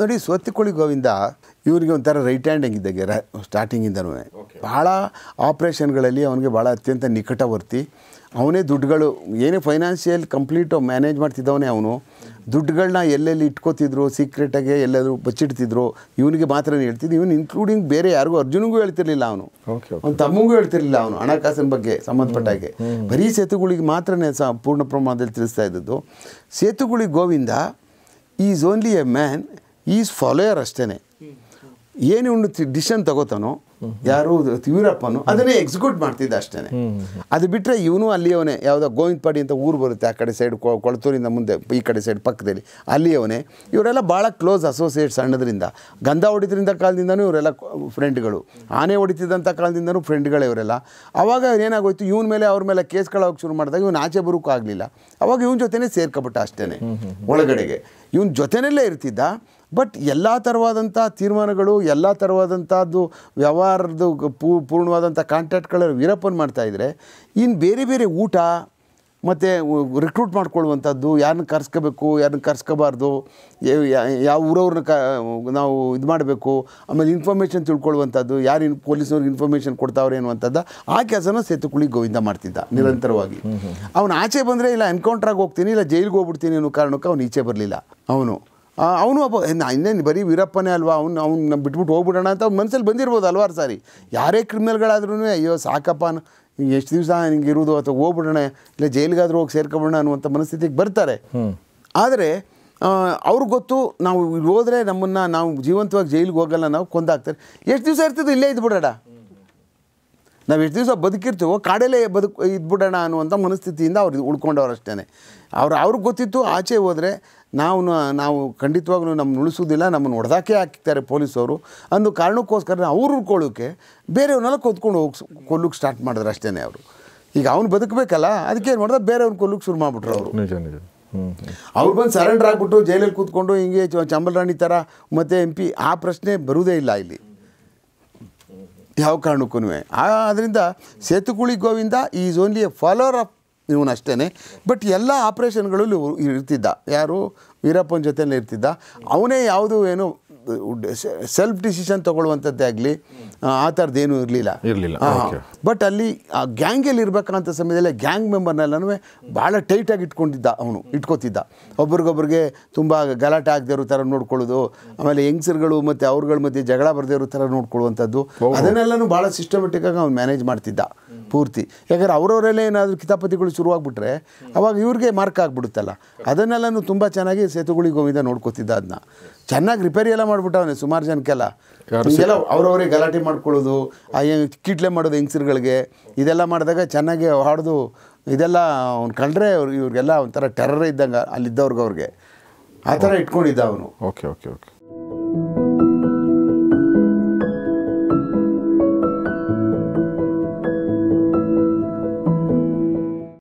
ನೋಡಿ ಸ್ವತ್ತಿಕೊಳ್ಳಿ ಗೋವಿಂದ ಇವರಿಗೆ ಒಂಥರ ರೈಟ್ ಹ್ಯಾಂಡ್ ಹೆಂಗಿದ್ದಾಗೆ ರ ಸ್ಟಾರ್ಟಿಂಗಿಂದನೂ ಭಾಳ ಆಪ್ರೇಷನ್ಗಳಲ್ಲಿ ಅವನಿಗೆ ಭಾಳ ಅತ್ಯಂತ ನಿಕಟವರ್ತಿ ಅವನೇ ದುಡ್ಡುಗಳು ಏನೇ ಫೈನಾನ್ಷಿಯಲ್ ಕಂಪ್ಲೀಟು ಮ್ಯಾನೇಜ್ ಮಾಡ್ತಿದ್ದವನೇ ಅವನು ದುಡ್ಡುಗಳನ್ನ ಎಲ್ಲೆಲ್ಲಿ ಇಟ್ಕೋತಿದ್ರು ಸೀಕ್ರೆಟಾಗೆ ಎಲ್ಲಾದರೂ ಬಚ್ಚಿಡ್ತಿದ್ರು ಇವನಿಗೆ ಮಾತ್ರ ಹೇಳ್ತಿದ್ದು ಇವನು ಇನ್ಕ್ಲೂಡಿಂಗ್ ಬೇರೆ ಯಾರಿಗೂ ಅರ್ಜುನಿಗೂ ಹೇಳ್ತಿರ್ಲಿಲ್ಲ ಅವನು ಅವ್ನು ತಮ್ಮಗೂ ಹೇಳ್ತಿರ್ಲಿಲ್ಲ ಅವನು ಹಣಕಾಸಿನ ಬಗ್ಗೆ ಸಂಬಂಧಪಟ್ಟಾಗೆ ಬರೀ ಸೇತುಗಳಿಗೆ ಮಾತ್ರನೇ ಸಹ ಪೂರ್ಣ ಪ್ರಮಾಣದಲ್ಲಿ ತಿಳಿಸ್ತಾ ಇದ್ದದ್ದು ಸೇತುಗಳಿಗೆ Govinda is only a man is follower ಅಷ್ಟೇ ಏನೇ ಒಂದು ಡಿಸಿಷನ್ ತಗೋತಾನೋ ಯಾರು ತೀವ್ರಪ್ಪನು ಅದನ್ನೇ ಎಕ್ಸಿಕ್ಯೂಟ್ ಮಾಡ್ತಿದ್ದ ಅಷ್ಟೇ ಅದು ಬಿಟ್ಟರೆ ಇವನು ಅಲ್ಲಿ ಅವನೇ ಯಾವುದೋ ಗೋವಿಂದಪಾಡಿ ಅಂತ ಊರು ಬರುತ್ತೆ ಆ ಕಡೆ ಸೈಡ್ ಕೊಳತೂರಿಂದ ಮುಂದೆ ಈ ಕಡೆ ಸೈಡ್ ಪಕ್ಕದಲ್ಲಿ ಅಲ್ಲಿ ಅವನೇ ಇವರೆಲ್ಲ ಭಾಳ ಕ್ಲೋಸ್ ಅಸೋಸಿಯೇಟ್ಸ್ ಅಣ್ಣದ್ರಿಂದ ಗಂಧ ಹೊಡಿದ್ರಿಂದ ಕಾಲದಿಂದನೂ ಇವರೆಲ್ಲ ಫ್ರೆಂಡ್ಗಳು ಆನೆ ಹೊಡಿತಿದ್ದಂಥ ಕಾಲದಿಂದನೂ ಫ್ರೆಂಡ್ಗಳೇ ಇವರೆಲ್ಲ ಆವಾಗ ಏನಾಗೋಯ್ತು ಇವನ ಮೇಲೆ ಅವ್ರ ಮೇಲೆ ಕೇಸ್ಗಳಾಗೋಕ್ಕೆ ಶುರು ಮಾಡಿದಾಗ ಇವನು ಆಚೆ ಬರೋಕ್ಕೂ ಆಗಲಿಲ್ಲ ಅವಾಗ ಇವನ ಜೊತೆನೇ ಸೇರ್ಕೊಬಿಟ್ಟ ಅಷ್ಟೇ ಒಳಗಡೆಗೆ ಇವನ ಜೊತೆನಲ್ಲೇ ಇರ್ತಿದ್ದ ಬಟ್ ಎಲ್ಲ ಥರವಾದಂಥ ತೀರ್ಮಾನಗಳು ಎಲ್ಲ ಥರವಾದಂಥದ್ದು ವ್ಯವಹಾರದ ಪೂ ಪೂರ್ಣವಾದಂಥ ಕಾಂಟ್ಯಾಕ್ಟ್ಗಳ ವೀರಪ್ಪನ್ ಮಾಡ್ತಾಯಿದ್ರೆ ಇನ್ನು ಬೇರೆ ಬೇರೆ ಊಟ ಮತ್ತು ರಿಕ್ರೂಟ್ ಮಾಡ್ಕೊಳ್ಳುವಂಥದ್ದು ಯಾರನ್ನ ಕರ್ಸ್ಕೋಬೇಕು ಯಾರನ್ನ ಕರ್ಸ್ಕೋಬಾರ್ದು ಯಾವ ಊರವ್ರನ್ನ ಕ ನಾವು ಇದು ಮಾಡಬೇಕು ಆಮೇಲೆ ಇನ್ಫಾರ್ಮೇಷನ್ ತಿಳ್ಕೊಳ್ಳುವಂಥದ್ದು ಯಾರು ಇನ್ ಪೊಲೀಸ್ನವ್ರಿಗೆ ಇನ್ಫಾರ್ಮೇಷನ್ ಕೊಡ್ತಾವ್ರೆ ಅನ್ನುವಂಥದ್ದು ಆ ಕೆಲಸನ ಸೇತುಕುಳಿ ಗೋವಿಂದ ಮಾಡ್ತಿದ್ದ ನಿರಂತರವಾಗಿ ಅವನು ಆಚೆ ಬಂದರೆ ಇಲ್ಲ ಎನ್ಕೌಂಟ್ರಾಗಿ ಹೋಗ್ತೀನಿ ಇಲ್ಲ ಜೈಲಿಗೆ ಹೋಗ್ಬಿಡ್ತೀನಿ ಅನ್ನೋ ಕಾರಣಕ್ಕೆ ಅವನು ಈಚೆ ಬರಲಿಲ್ಲ ಅವನು ಅವನು ಒಬ್ಬ ಇನ್ನೇನು ಬರೀ ವೀರಪ್ಪನೇ ಅಲ್ವಾ ಅವ್ನು ಅವ್ನು ಬಿಟ್ಬಿಟ್ಟು ಹೋಗ್ಬಿಡೋಣ ಅಂತ ಅವ್ನ ಮನಸ್ಸಲ್ಲಿ ಬಂದಿರ್ಬೋದು ಹಲವಾರು ಸಾರಿ ಯಾರೇ ಕ್ರಿಮಿನಲ್ಗಳಾದ್ರೂ ಅಯ್ಯೋ ಸಾಕಪ್ಪ ಎಷ್ಟು ದಿವಸ ಹಿಂಗೆ ಇರೋದು ಅಥವಾ ಹೋಗ್ಬಿಡೋಣ ಇಲ್ಲ ಜೈಲಿಗಾದರೂ ಹೋಗಿ ಸೇರ್ಕೊಬಿಡೋಣ ಅನ್ನುವಂಥ ಮನಸ್ಥಿತಿಗೆ ಬರ್ತಾರೆ ಆದರೆ ಅವ್ರಿಗೆ ಗೊತ್ತು ನಾವು ಹೋದರೆ ನಮ್ಮನ್ನು ನಾವು ಜೀವಂತವಾಗಿ ಜೈಲಿಗೆ ಹೋಗಲ್ಲ ನಾವು ಕೊಂದಾಗ್ತಾರೆ ಎಷ್ಟು ದಿವಸ ಇರ್ತದೆ ಇಲ್ಲೇ ಇದ್ಬಿಡೋಣ ನಾವು ಎಷ್ಟು ದಿವಸ ಬದುಕಿರ್ತೀವೋ ಕಾಡಲ್ಲೇ ಬದುಕು ಇದ್ಬಿಡೋಣ ಅನ್ನುವಂಥ ಮನಸ್ಥಿತಿಯಿಂದ ಅವ್ರು ಉಳ್ಕೊಂಡವ್ರು ಅಷ್ಟೇ ಅವ್ರು ಅವ್ರಿಗೆ ಗೊತ್ತಿತ್ತು ಆಚೆ ಹೋದರೆ ನಾವು ನಾವು ಖಂಡಿತವಾಗ್ಲೂ ನಮ್ಮ ಉಳಿಸೋದಿಲ್ಲ ನಮ್ಮನ್ನು ಹೊಡೆದಾಕೆ ಹಾಕ್ತಾರೆ ಪೊಲೀಸವರು ಅಂದು ಕಾರಣಕ್ಕೋಸ್ಕರ ಅವ್ರು ಉಳ್ಕೊಳ್ಳೋಕ್ಕೆ ಬೇರೆಯವ್ರನ್ನೆಲ್ಲ ಕೊತ್ಕೊಂಡು ಹೋಗಿ ಕೊಲ್ಲಕ್ಕೆ ಸ್ಟಾರ್ಟ್ ಮಾಡಿದ್ರು ಅಷ್ಟೇ ಅವರು ಈಗ ಅವ್ನು ಬದುಕಬೇಕಲ್ಲ ಅದಕ್ಕೆ ಏನು ಮಾಡಿದ್ರೆ ಬೇರೆಯವ್ರನ್ನ ಕೊಲ್ಲಕ್ಕೆ ಶುರು ಮಾಡಿಬಿಟ್ರು ಅವರು ಅವ್ರು ಬಂದು ಸರೆಂಡರ್ ಆಗಿಬಿಟ್ಟು ಜೈಲಲ್ಲಿ ಕೂತ್ಕೊಂಡು ಹಿಂಗೆ ಚಂಬಲರಾಣಿ ಥರ ಮತ್ತು ಎಂ ಪಿ ಆ ಪ್ರಶ್ನೆ ಬರುವುದೇ ಇಲ್ಲ ಇಲ್ಲಿ ಯಾವ ಕಾರಣಕ್ಕೂ ಆದ್ದರಿಂದ ಸೇತುಕುಳಿ Govinda is only a follower of ಇವನಷ್ಟೇ ಬಟ್ ಎಲ್ಲ ಆಪ್ರೇಷನ್ಗಳಲ್ಲೂ ಇರ್ತಿದ್ದ ಯಾರು ವೀರಪ್ಪನ ಜೊತೆಯಲ್ಲಿ ಇರ್ತಿದ್ದ ಅವನೇ ಯಾವುದು ಏನು ಸೆಲ್ಫ್ ಡಿಸಿಷನ್ ತಗೊಳ್ಳುವಂಥದ್ದೇ ಆಗಲಿ ಆ ಥರದ್ದು ಏನು ಇರಲಿಲ್ಲ ಇರಲಿಲ್ಲ ಬಟ್ ಅಲ್ಲಿ ಆ ಗ್ಯಾಂಗಲ್ಲಿ ಇರಬೇಕಂತ ಸಮಯದಲ್ಲಿ ಗ್ಯಾಂಗ್ ಮೆಂಬರ್ನೆಲ್ಲನೂ ಭಾಳ ಟೈಟಾಗಿ ಇಟ್ಕೊಂಡಿದ್ದ ಅವನು ಇಟ್ಕೊತಿದ್ದ ಒಬ್ರಿಗೊಬ್ರಿಗೆ ತುಂಬ ಗಲಾಟೆ ಆಗದೆ ಇರೋ ಥರ ನೋಡ್ಕೊಳ್ಳೋದು ಆಮೇಲೆ ಯಂಗ್ಸರ್ಗಳು ಮತ್ತು ಅವ್ರಗಳ ಮಧ್ಯೆ ಜಗಳ ಬರದೇ ಇರೋ ಥರ ನೋಡ್ಕೊಳ್ಳುವಂಥದ್ದು ಅದನ್ನೆಲ್ಲನೂ ಭಾಳ ಸಿಸ್ಟಮೆಟಿಕ್ಕಾಗಿ ಅವ್ನು ಮ್ಯಾನೇಜ್ ಮಾಡ್ತಿದ್ದ ಪೂರ್ತಿ ಯಾಕಂದರೆ ಅವರವರಲ್ಲೇ ಏನಾದರೂ ಕಿತಾಪತಿಗಳು ಶುರುವಾಗ್ಬಿಟ್ರೆ ಅವಾಗ ಇವ್ರಿಗೆ ಮಾರ್ಕ್ ಆಗಿಬಿಡುತ್ತಲ್ಲ ಅದನ್ನೆಲ್ಲನೂ ತುಂಬ ಚೆನ್ನಾಗಿ ಸೇತುಗಳಿಗೆ ಗೋವಿಂದ ನೋಡ್ಕೋತಿದ್ದ ಅದನ್ನ ಚೆನ್ನಾಗಿ ರಿಪೇರಿ ಎಲ್ಲ ಮಾಡಿಬಿಟ್ಟವನೇ ಸುಮಾರು ಜನಕ್ಕೆಲ್ಲ ಎಲ್ಲ ಅವ್ರವ್ರಿಗೆ ಗಲಾಟೆ ಮಾಡ್ಕೊಳ್ಳೋದು ಆ ಕೀಟ್ಲೆ ಮಾಡೋದು ಹೆಂಗಸರುಗಳಿಗೆ ಇದೆಲ್ಲ ಮಾಡಿದಾಗ ಚೆನ್ನಾಗಿ ಹಾಡ್ದು ಇದೆಲ್ಲ ಅವ್ನು ಕಂಡ್ರೆ ಇವ್ರಿಗೆಲ್ಲ ಒಂಥರ ಟೆರರ್ ಇದ್ದಂಗೆ ಅಲ್ಲಿದ್ದವ್ರಿಗೆ ಅವ್ರಿಗೆ ಆ ಥರ ಇಟ್ಕೊಂಡಿದ್ದ ಅವನು ಓಕೆ ಓಕೆ ಓಕೆ